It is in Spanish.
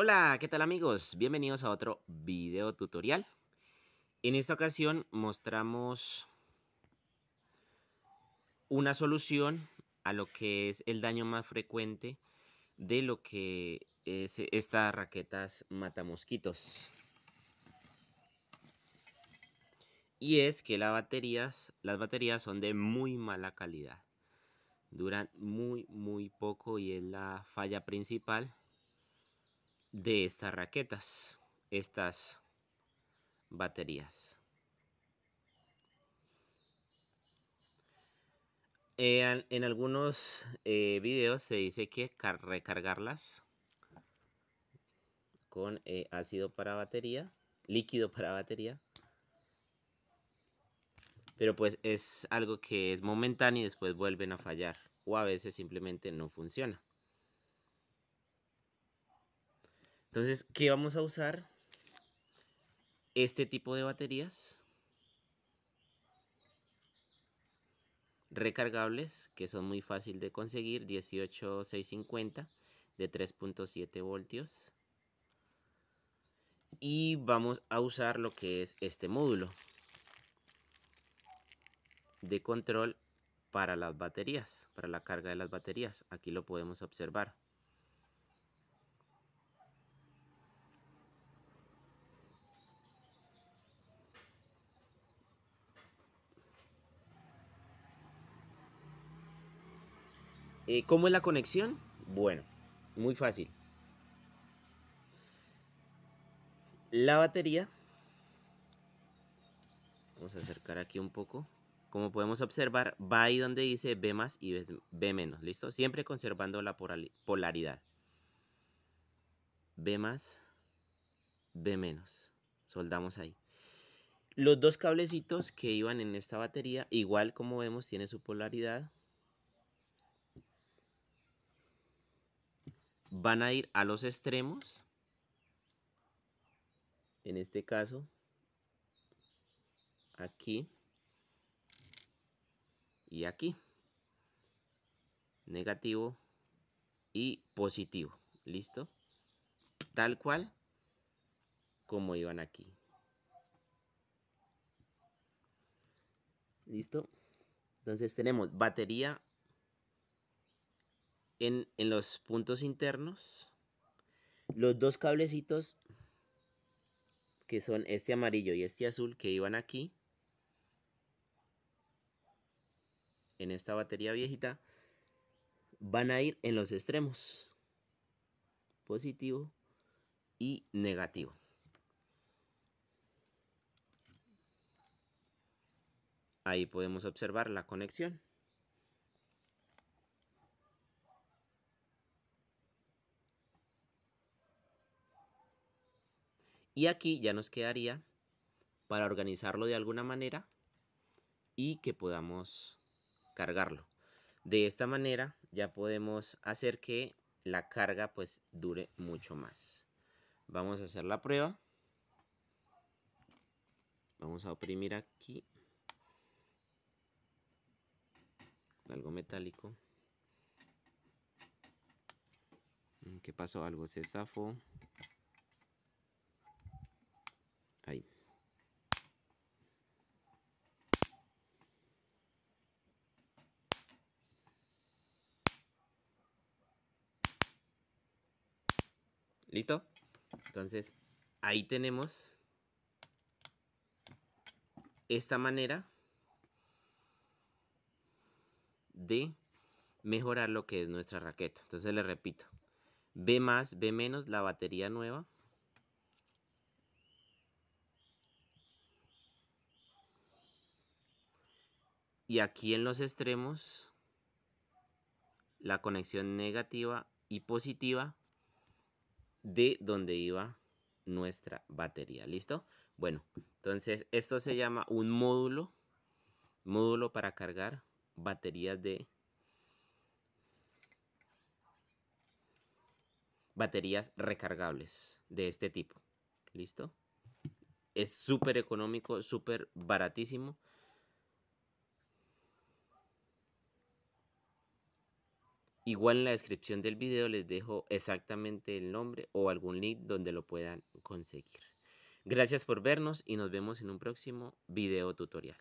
Hola, ¿qué tal amigos? Bienvenidos a otro video tutorial. En esta ocasión mostramos una solución a lo que es el daño más frecuente de lo que es estas raquetas matamosquitos. Y es que las baterías, las baterías son de muy mala calidad. Duran muy, muy poco y es la falla principal de estas raquetas, estas baterías. Eh, en algunos eh, videos se dice que recargarlas con eh, ácido para batería, líquido para batería. Pero pues es algo que es momentáneo y después vuelven a fallar o a veces simplemente no funciona. Entonces, ¿qué vamos a usar? Este tipo de baterías recargables que son muy fácil de conseguir, 18650 de 3.7 voltios. Y vamos a usar lo que es este módulo de control para las baterías, para la carga de las baterías. Aquí lo podemos observar. Eh, ¿Cómo es la conexión? Bueno, muy fácil. La batería. Vamos a acercar aquí un poco. Como podemos observar, va ahí donde dice B más y B menos. ¿Listo? Siempre conservando la polaridad. B más, B menos. Soldamos ahí. Los dos cablecitos que iban en esta batería, igual como vemos, tiene su polaridad van a ir a los extremos. En este caso, aquí y aquí. Negativo y positivo. ¿Listo? Tal cual como iban aquí. ¿Listo? Entonces tenemos batería en, los puntos internos los dos cablecitos que son este amarillo y este azul que iban aquí en esta batería viejita van a ir en los extremos positivo y negativo ahí podemos observar la conexión Y aquí ya nos quedaría para organizarlo de alguna manera y que podamos cargarlo. De esta manera ya podemos hacer que la carga pues dure mucho más. Vamos a hacer la prueba. Vamos a oprimir aquí. Algo metálico. ¿Qué pasó? Algo se zafó. ¿Listo? Entonces, ahí tenemos esta manera de mejorar lo que es nuestra raqueta. Entonces, le repito, B más, B menos, la batería nueva. Y aquí en los extremos, la conexión negativa y positiva de donde iba nuestra batería. ¿Listo? Bueno, entonces esto se llama un módulo. Módulo para cargar baterías de... Baterías recargables de este tipo. ¿Listo? Es súper económico, súper baratísimo. Igual en la descripción del video les dejo exactamente el nombre o algún link donde lo puedan conseguir. Gracias por vernos y nos vemos en un próximo video tutorial.